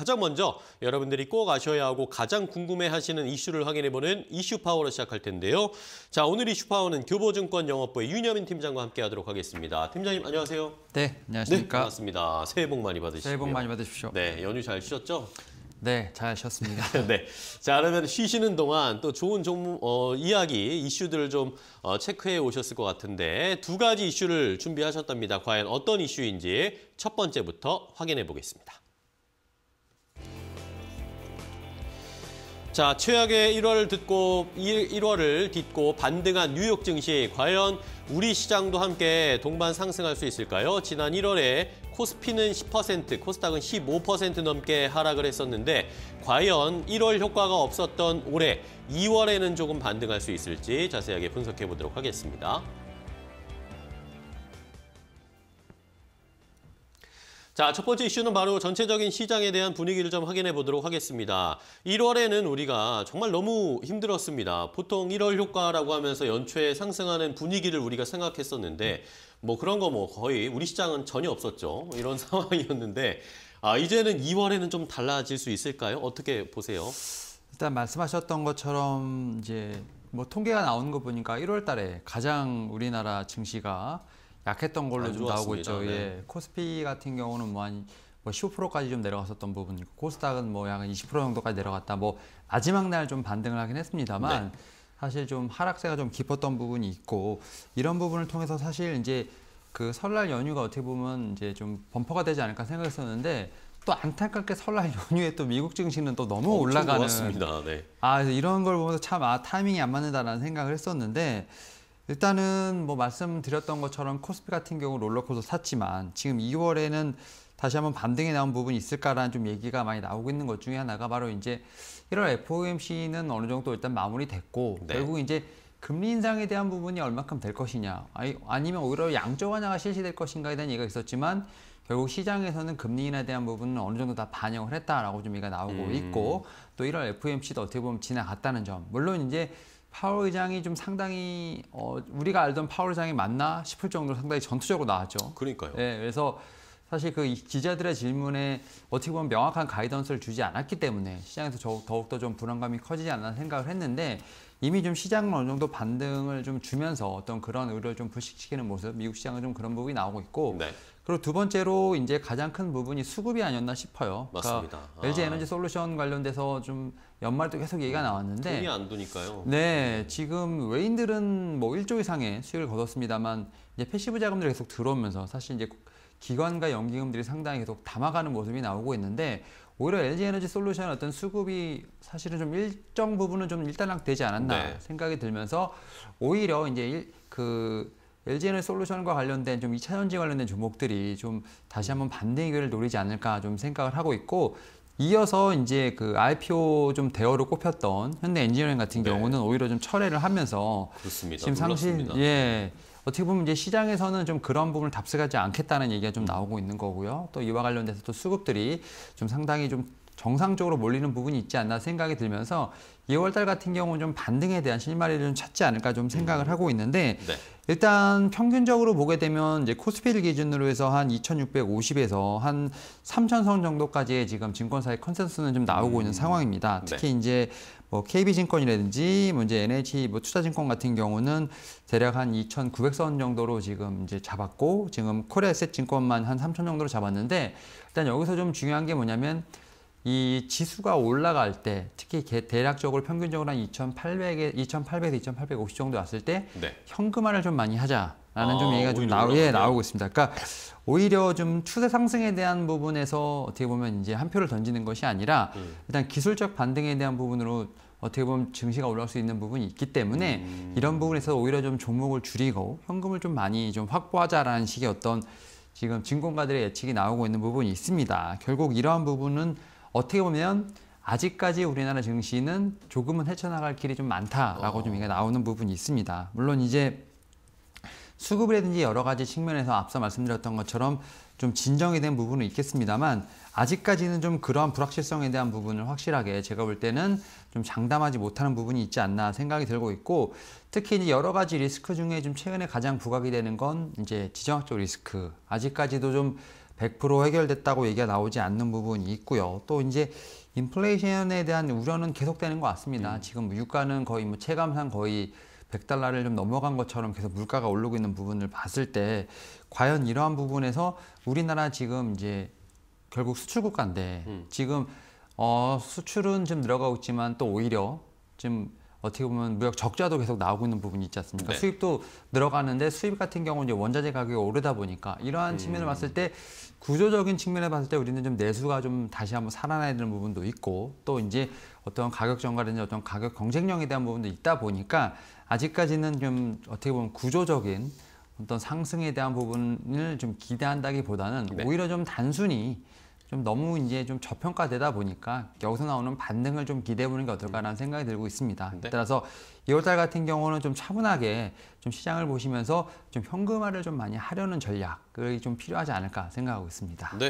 가장 먼저 여러분들이 꼭 아셔야 하고 가장 궁금해하시는 이슈를 확인해보는 이슈 파워로 시작할 텐데요. 자 오늘 이슈 파워는 교보증권 영업부의 윤여민 팀장과 함께하도록 하겠습니다. 팀장님 안녕하세요. 네 안녕하십니까. 네, 반갑습니다. 새해 복 많이 받으시고 새해 복 많이 받으십시오. 네 연휴 잘쉬셨죠 네, 잘 쉬었습니다. 네. 자, 그러면 쉬시는 동안 또 좋은 좀, 어, 이야기, 이슈들을 좀 어, 체크해 오셨을 것 같은데 두 가지 이슈를 준비하셨답니다. 과연 어떤 이슈인지 첫 번째부터 확인해 보겠습니다. 자, 최악의 1월을 듣고 1월을 딛고 반등한 뉴욕 증시 과연 우리 시장도 함께 동반 상승할 수 있을까요? 지난 1월에 코스피는 10%, 코스닥은 15% 넘게 하락을 했었는데 과연 1월 효과가 없었던 올해 2월에는 조금 반등할 수 있을지 자세하게 분석해 보도록 하겠습니다. 자, 첫 번째 이슈는 바로 전체적인 시장에 대한 분위기를 좀 확인해 보도록 하겠습니다. 1월에는 우리가 정말 너무 힘들었습니다. 보통 1월 효과라고 하면서 연초에 상승하는 분위기를 우리가 생각했었는데 뭐 그런 거 뭐 거의 우리 시장은 전혀 없었죠. 뭐 이런 상황이었는데 아, 이제는 2월에는 좀 달라질 수 있을까요? 어떻게 보세요? 일단 말씀하셨던 것처럼 이제 뭐 통계가 나오는 거 보니까 1월 달에 가장 우리나라 증시가 약했던 걸로 좀 나오고 있죠. 예. 네. 예. 코스피 같은 경우는 뭐 한 뭐 15%까지 뭐 좀 내려갔었던 부분 코스닥은 뭐약한20% 정도까지 내려갔다. 뭐 마지막 날 좀 반등을 하긴 했습니다만 네. 사실 좀 하락세가 좀 깊었던 부분이 있고 이런 부분을 통해서 사실 이제 그 설날 연휴가 어떻게 보면 이제 좀 범퍼가 되지 않을까 생각했었는데 또 안타깝게 설날 연휴에 또 미국 증시는 또 너무 올라가는 좋았습니다. 네. 아 이런 걸 보면서 참 아 타이밍이 안 맞는다라는 생각을 했었는데 일단은 뭐 말씀드렸던 것처럼 코스피 같은 경우 롤러코스터 샀지만 지금 2월에는 다시 한번 반등이 나온 부분이 있을까라는 좀 얘기가 많이 나오고 있는 것 중에 하나가 바로 이제 1월 FOMC는 어느 정도 일단 마무리됐고 네. 결국 이제 금리 인상에 대한 부분이 얼마큼 될 것이냐 아니면 오히려 양적 완화가 실시될 것인가에 대한 얘기가 있었지만 결국 시장에서는 금리 인하에 대한 부분은 어느 정도 다 반영을 했다라고 좀 얘기가 나오고 음. 있고 또 1월 FOMC도 어떻게 보면 지나갔다는 점 물론 이제 파월 의장이 좀 상당히 어, 우리가 알던 파월 의장이 맞나 싶을 정도로 상당히 전투적으로 나왔죠. 그러니까요. 예, 그래서 사실 그 기자들의 질문에 어떻게 보면 명확한 가이던스를 주지 않았기 때문에 시장에서 더욱더 좀 불안감이 커지지 않나 생각을 했는데 이미 좀 시장은 어느 정도 반등을 좀 주면서 어떤 그런 의료를좀부식시키는 모습, 미국 시장은 좀 그런 부분이 나오고 있고 네. 그리고 두 번째로 이제 가장 큰 부분이 수급이 아니었나 싶어요. 그러니까 맞습니다. 그러니까 아. LG 에너지 솔루션 관련돼서 좀 연말도 계속 얘기가 나왔는데 돈이 안 두니까요. 네, 지금 외인들은 뭐 1조 이상의 수익을 거뒀습니다만 이제 패시브 자금들이 계속 들어오면서 사실 이제 기관과 연기금들이 상당히 계속 담아가는 모습이 나오고 있는데 오히려 LG 에너지 솔루션 어떤 수급이 사실은 좀 일정 부분은 좀 일단락되지 않았나 네. 생각이 들면서 오히려 이제 일, 그 LG 에너지 솔루션과 관련된 좀이차 전지 관련된 종목들이 좀 다시 한번 반대 기회를 노리지 않을까 좀 생각을 하고 있고 이어서 이제 그 IPO 좀 대어로 꼽혔던 현대 엔지니어링 같은 네. 경우는 네. 오히려 좀 철회를 하면서 그렇습니다. 지금 상신 예 어떻게 보면 이제 시장에서는 좀 그런 부분을 답습하지 않겠다는 얘기가 좀 나오고 있는 거고요. 또 이와 관련돼서 또 수급들이 좀 상당히 좀 정상적으로 몰리는 부분이 있지 않나 생각이 들면서 2월 달 같은 경우는 좀 반등에 대한 실마리를 좀 찾지 않을까 좀 생각을 음. 하고 있는데 네. 일단 평균적으로 보게 되면 이제 코스피를 기준으로 해서 한 2,650에서 한 3,000선 정도까지의 지금 증권사의 컨센서스는 좀 나오고 있는 음. 상황입니다. 네. 특히 네. 이제 뭐 KB증권이라든지 뭐 이제 NH 뭐 투자증권 같은 경우는 대략 한 2,900선 정도로 지금 이제 잡았고 지금 코레셋증권만 한 3,000 정도로 잡았는데 일단 여기서 좀 중요한 게 뭐냐면 이 지수가 올라갈 때 특히 대략적으로 평균적으로 한 2,800에 2,800에서 2,850 정도 왔을 때 네. 현금화를 좀 많이 하자라는 아, 좀 얘기가 좀 나오, 예, 나오고 있습니다. 그러니까 오히려 좀 추세 상승에 대한 부분에서 어떻게 보면 이제 한 표를 던지는 것이 아니라 음. 일단 기술적 반등에 대한 부분으로 어떻게 보면 증시가 올라올 수 있는 부분이 있기 때문에 음. 이런 부분에서 오히려 좀 종목을 줄이고 현금을 좀 많이 좀 확보하자라는 식의 어떤 지금 증권가들의 예측이 나오고 있는 부분이 있습니다. 결국 이러한 부분은 어떻게 보면 아직까지 우리나라 증시는 조금은 헤쳐나갈 길이 좀 많다라고 어. 좀 이게 나오는 부분이 있습니다. 물론 이제 수급이라든지 여러 가지 측면에서 앞서 말씀드렸던 것처럼 좀 진정이 된 부분은 있겠습니다만 아직까지는 좀 그러한 불확실성에 대한 부분을 확실하게 제가 볼 때는 좀 장담하지 못하는 부분이 있지 않나 생각이 들고 있고 특히 이제 여러 가지 리스크 중에 좀 최근에 가장 부각이 되는 건 이제 지정학적 리스크 아직까지도 좀100% 해결됐다고 얘기가 나오지 않는 부분이 있고요. 또 이제 인플레이션에 대한 우려는 계속되는 것 같습니다. 음. 지금 유가는 거의 뭐 체감상 거의 100달러를 좀 넘어간 것처럼 계속 물가가 오르고 있는 부분을 봤을 때 과연 이러한 부분에서 우리나라 지금 이제 결국 수출 국가인데 음. 지금 어 수출은 좀 늘어가고 있지만 또 오히려 지금 어떻게 보면 무역 적자도 계속 나오고 있는 부분이 있지 않습니까? 네. 수입도 늘어가는데 수입 같은 경우는 이제 원자재 가격이 오르다 보니까 이러한 측면을 음. 봤을 때 구조적인 측면을 봤을 때 우리는 좀 내수가 좀 다시 한번 살아나야 되는 부분도 있고 또 이제 어떤 가격 정가라든지 어떤 가격 경쟁력에 대한 부분도 있다 보니까 아직까지는 좀 어떻게 보면 구조적인 어떤 상승에 대한 부분을 좀 기대한다기보다는 네. 오히려 좀 단순히 좀 너무 이제 좀 저평가되다 보니까 여기서 나오는 반등을 좀 기대해 보는 게 어떨까라는 생각이 들고 있습니다. 네. 따라서 2월달 같은 경우는 좀 차분하게 좀 시장을 보시면서 좀 현금화를 좀 많이 하려는 전략이 좀 필요하지 않을까 생각하고 있습니다. 네.